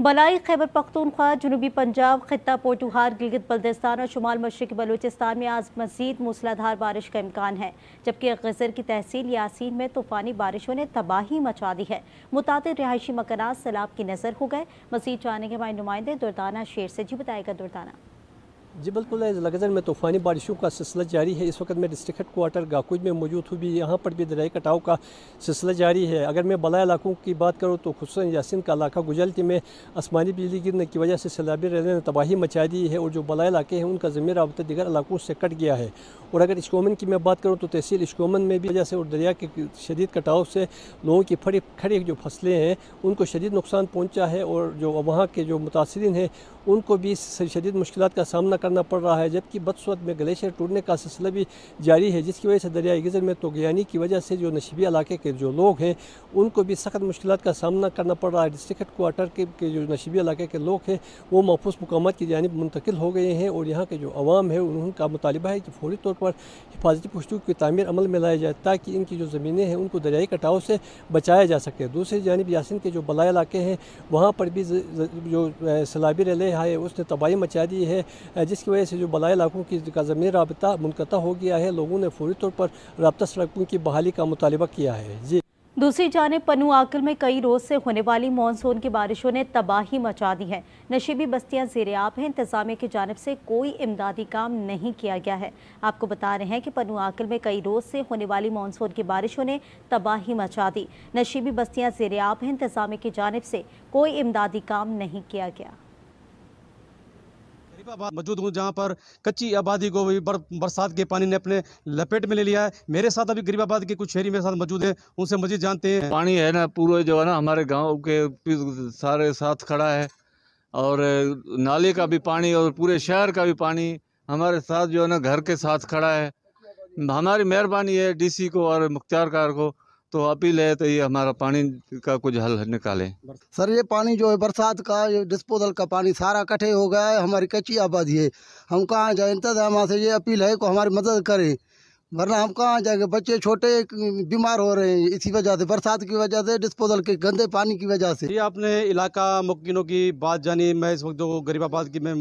बलाई खैबर पख्तूनख्वा जनूबी पंजाब खत्ता पोटूहार गिलगित बल्दिस्तान और शुमाल मशरक बलूचिस्तान में आज मजीद मूसलाधार बारिश का इम्कान है जबकि गजर की तहसील यासीन में तूफ़ानी बारिशों ने तबाही मचा दी है मुताद रिहायशी मकान सैलाब की नज़र हो गए मजीद जाने के हमारे नुमाइंदे दुर्दाना शेर से जी बताएगा दुर्दाना जी बिल्कुल लगजन में तूफ़ानी बारिशों का सिलसिला जारी है इस वक्त मैं डिस्ट्रिक्ट हेड गाकुज में मौजूद हूँ भी यहाँ पर भी दरियाई कटाव का सिलसिला जारी है अगर मैं बला इलाकों की बात करूँ तो खूस यासिन का इलाका गुजलती में आसमानी बिजली गिरने की वजह से सैलाबी रहने ने तबाही मचा दी है और जो बला इलाके हैं उनका ज़मीन रबा दिगर इलाकों से कट गया है और अगर इसकोमन की मैं बात करूँ तो तहसील इशकोमन में भी वजह से और दरिया के शदीद कटाव से लोगों की फड़ी खड़ी जो फसलें हैं उनको शदीद नुकसान पहुँचा है और जो वहाँ के जो मुतासरन हैं उनको भी शदीद मुश्किल का सामना करना पड़ रहा है जबकि बदसूरत में ग्लेशियर टूटने का सिलसिला भी जारी है जिसकी वजह से दरियाई गज़र में तोगयानी की वजह से जो नशीबी इलाके के जो लोग हैं उनको भी सख्त मुश्किल का सामना करना पड़ रहा है डिस्ट्रिक्ट क्वार्टर के, के जो नशीबी इलाके के लोग हैं वो महफूस मकाम की जानब मुंतकिल हो गए हैं और यहाँ के जो आवाम है उनका मुतालबा है कि फौरी तौर पर हिफाजती पुश्तू की तमीर अमल में लाया जाए ताकि इनकी जो ज़मीनें हैं उनको दरियाई कटाव से बचाया जा सके दूसरी जानब यासिन के जो बला इलाके हैं वहाँ पर भी जो सैलाबी रेले है उसने तबाही मचा दी है जिस जिसकी वजह से जो बलाई इलाकों की का ज़मीन रबता मुनक़ हो गया है लोगों ने फौरी तौर पर रबता सड़कों की बहाली का मुतालबा किया है जी दूसरी जानब पनू आकल में कई रोज़ से होने वाली मानसून की बारिशों ने तबाही मचा दी है नशीबी बस्तियां जेरियाब हैं इंतजामिया की जानब से कोई इमदादी काम नहीं किया गया है आपको बता रहे हैं कि पनू आकल में कई रोज़ से होने वाली मानसून की बारिशों ने तबाही मचा दी नशीबी बस्तियां जेरियाब हैं इंतजामिया की जानब से कोई इमदादी काम नहीं किया गया मौजूद हूँ जहाँ पर कच्ची आबादी को भी बर, बरसात के पानी ने अपने लपेट में ले लिया है मेरे साथ अभी गरीबाबाद के कुछ शहरी मेरे साथ मौजूद हैं उनसे मजीद जानते हैं पानी है ना पूरे जो है ना हमारे गाँव के सारे साथ खड़ा है और नाले का भी पानी और पूरे शहर का भी पानी हमारे साथ जो है ना घर के साथ खड़ा है हमारी मेहरबानी है डीसी को और मुख्तार कार को तो अपील है तो ये हमारा पानी का कुछ हल निकालें सर ये पानी जो है बरसात का ये डिस्पोजल का पानी सारा इकट्ठे हो गया है हमारी कच्ची आबादी है हम कहाँ जाए इंतजाम से ये अपील है को हमारी मदद करें वरना हम कहाँ जाएंगे बच्चे छोटे बीमार हो रहे हैं इसी वजह से बरसात की वजह से डिस्पोजल के गंदे पानी की वजह से ये आपने इलाका मुक्किनों की बात जानी मैं इस वक्त जो गरीबाबाद की मैं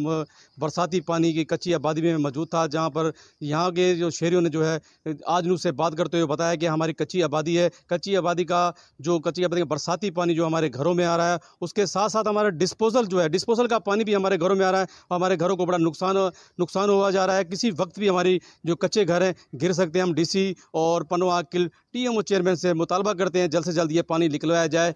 बरसाती पानी की कच्ची आबादी में मौजूद था जहाँ पर यहाँ के जो शहरियों ने जो है आज उनसे बात करते हुए बताया कि हमारी कच्ची आबादी है कच्ची आबादी का जो कच्ची आबादी का बरसाती पानी जो हमारे घरों में आ रहा है उसके साथ साथ हमारा डिस्पोजल जो है डिस्पोजल का पानी भी हमारे घरों में आ रहा है और हमारे घरों को बड़ा नुकसान नुकसान हुआ जा रहा है किसी वक्त भी हमारी जो कच्चे घर हैं गिर सकते हैं हम डीसी और पनवा किल टीएमओ चेयरमैन से मुतालबा करते हैं जल्द से जल्द ये पानी निकलवाया जाए